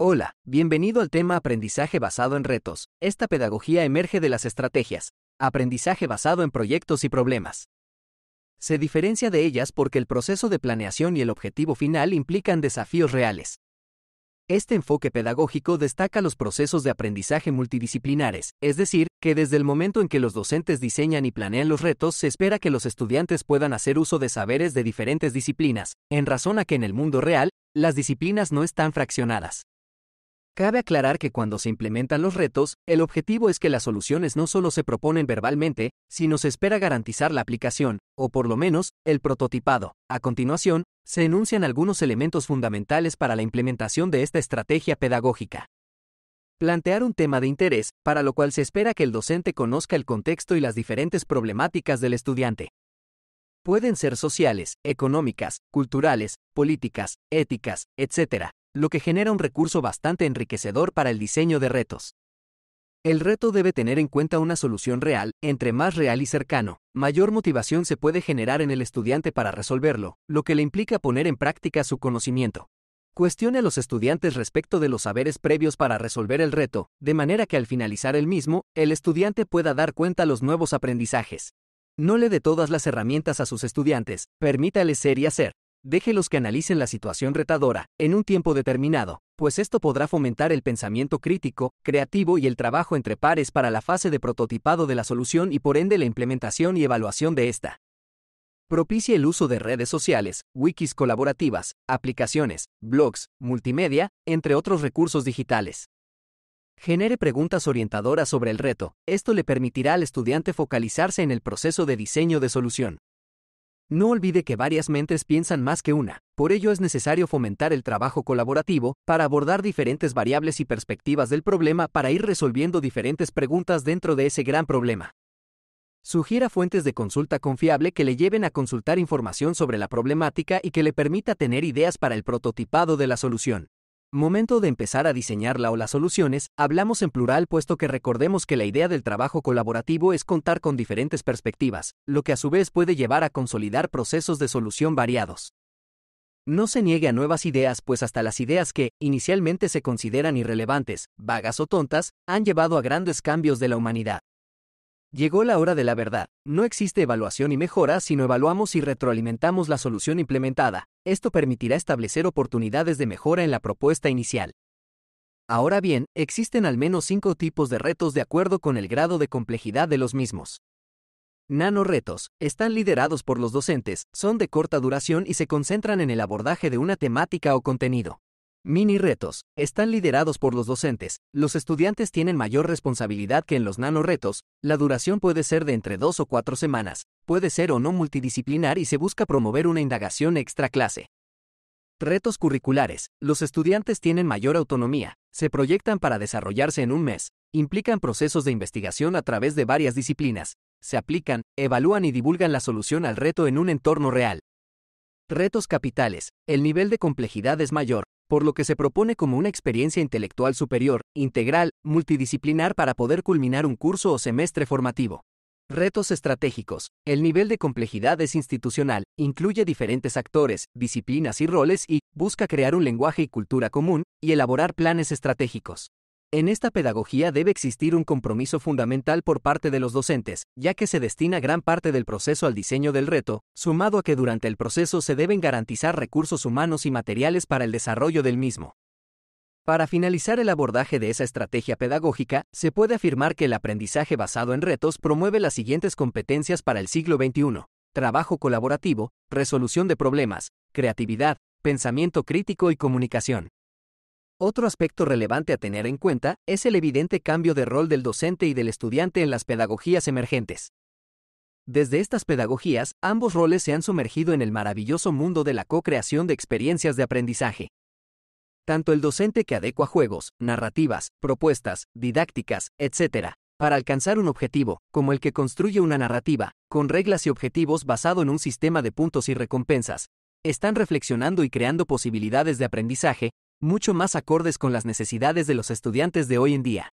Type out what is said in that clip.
Hola, bienvenido al tema Aprendizaje basado en retos. Esta pedagogía emerge de las estrategias, aprendizaje basado en proyectos y problemas. Se diferencia de ellas porque el proceso de planeación y el objetivo final implican desafíos reales. Este enfoque pedagógico destaca los procesos de aprendizaje multidisciplinares, es decir, que desde el momento en que los docentes diseñan y planean los retos se espera que los estudiantes puedan hacer uso de saberes de diferentes disciplinas, en razón a que en el mundo real, las disciplinas no están fraccionadas. Cabe aclarar que cuando se implementan los retos, el objetivo es que las soluciones no solo se proponen verbalmente, sino se espera garantizar la aplicación, o por lo menos, el prototipado. A continuación, se enuncian algunos elementos fundamentales para la implementación de esta estrategia pedagógica. Plantear un tema de interés, para lo cual se espera que el docente conozca el contexto y las diferentes problemáticas del estudiante. Pueden ser sociales, económicas, culturales, políticas, éticas, etc lo que genera un recurso bastante enriquecedor para el diseño de retos. El reto debe tener en cuenta una solución real, entre más real y cercano, mayor motivación se puede generar en el estudiante para resolverlo, lo que le implica poner en práctica su conocimiento. Cuestione a los estudiantes respecto de los saberes previos para resolver el reto, de manera que al finalizar el mismo, el estudiante pueda dar cuenta los nuevos aprendizajes. No le dé todas las herramientas a sus estudiantes, permítale ser y hacer, los que analicen la situación retadora, en un tiempo determinado, pues esto podrá fomentar el pensamiento crítico, creativo y el trabajo entre pares para la fase de prototipado de la solución y por ende la implementación y evaluación de esta. Propicie el uso de redes sociales, wikis colaborativas, aplicaciones, blogs, multimedia, entre otros recursos digitales. Genere preguntas orientadoras sobre el reto, esto le permitirá al estudiante focalizarse en el proceso de diseño de solución. No olvide que varias mentes piensan más que una, por ello es necesario fomentar el trabajo colaborativo para abordar diferentes variables y perspectivas del problema para ir resolviendo diferentes preguntas dentro de ese gran problema. Sugiera fuentes de consulta confiable que le lleven a consultar información sobre la problemática y que le permita tener ideas para el prototipado de la solución. Momento de empezar a la o las soluciones, hablamos en plural puesto que recordemos que la idea del trabajo colaborativo es contar con diferentes perspectivas, lo que a su vez puede llevar a consolidar procesos de solución variados. No se niegue a nuevas ideas, pues hasta las ideas que, inicialmente se consideran irrelevantes, vagas o tontas, han llevado a grandes cambios de la humanidad. Llegó la hora de la verdad. No existe evaluación y mejora si no evaluamos y retroalimentamos la solución implementada. Esto permitirá establecer oportunidades de mejora en la propuesta inicial. Ahora bien, existen al menos cinco tipos de retos de acuerdo con el grado de complejidad de los mismos. Nanoretos. Están liderados por los docentes, son de corta duración y se concentran en el abordaje de una temática o contenido. Mini retos. Están liderados por los docentes. Los estudiantes tienen mayor responsabilidad que en los nanoretos. La duración puede ser de entre dos o cuatro semanas. Puede ser o no multidisciplinar y se busca promover una indagación extra clase. Retos curriculares. Los estudiantes tienen mayor autonomía. Se proyectan para desarrollarse en un mes. Implican procesos de investigación a través de varias disciplinas. Se aplican, evalúan y divulgan la solución al reto en un entorno real. Retos capitales. El nivel de complejidad es mayor, por lo que se propone como una experiencia intelectual superior, integral, multidisciplinar para poder culminar un curso o semestre formativo. Retos estratégicos. El nivel de complejidad es institucional, incluye diferentes actores, disciplinas y roles y busca crear un lenguaje y cultura común y elaborar planes estratégicos. En esta pedagogía debe existir un compromiso fundamental por parte de los docentes, ya que se destina gran parte del proceso al diseño del reto, sumado a que durante el proceso se deben garantizar recursos humanos y materiales para el desarrollo del mismo. Para finalizar el abordaje de esa estrategia pedagógica, se puede afirmar que el aprendizaje basado en retos promueve las siguientes competencias para el siglo XXI. Trabajo colaborativo, resolución de problemas, creatividad, pensamiento crítico y comunicación. Otro aspecto relevante a tener en cuenta es el evidente cambio de rol del docente y del estudiante en las pedagogías emergentes. Desde estas pedagogías, ambos roles se han sumergido en el maravilloso mundo de la co-creación de experiencias de aprendizaje. Tanto el docente que adecua juegos, narrativas, propuestas, didácticas, etc., para alcanzar un objetivo, como el que construye una narrativa, con reglas y objetivos basado en un sistema de puntos y recompensas, están reflexionando y creando posibilidades de aprendizaje mucho más acordes con las necesidades de los estudiantes de hoy en día.